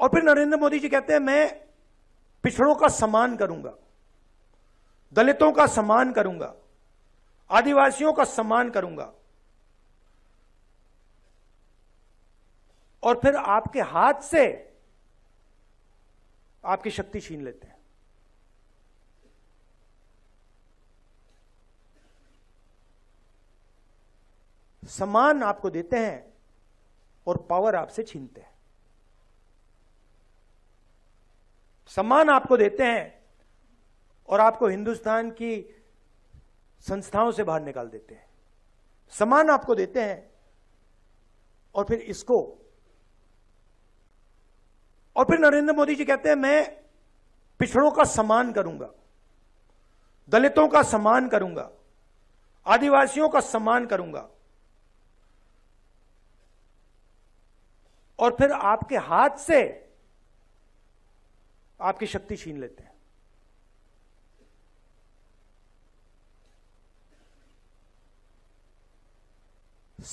और फिर नरेंद्र मोदी जी कहते हैं मैं पिछड़ों का सम्मान करूंगा दलितों का सम्मान करूंगा आदिवासियों का सम्मान करूंगा और फिर आपके हाथ से आपकी शक्ति छीन लेते हैं सम्मान आपको देते हैं और पावर आपसे छीनते हैं सम्मान आपको देते हैं और आपको हिंदुस्तान की संस्थाओं से बाहर निकाल देते हैं सम्मान आपको देते हैं और फिर इसको और फिर नरेंद्र मोदी जी कहते हैं मैं पिछड़ों का सम्मान करूंगा दलितों का सम्मान करूंगा आदिवासियों का सम्मान करूंगा और फिर आपके हाथ से आपकी शक्ति छीन लेते हैं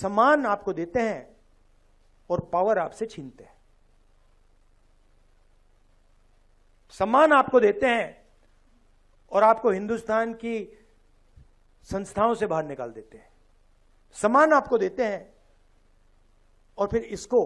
सम्मान आपको देते हैं और पावर आपसे छीनते हैं सम्मान आपको देते हैं और आपको हिंदुस्तान की संस्थाओं से बाहर निकाल देते हैं सम्मान आपको देते हैं और फिर इसको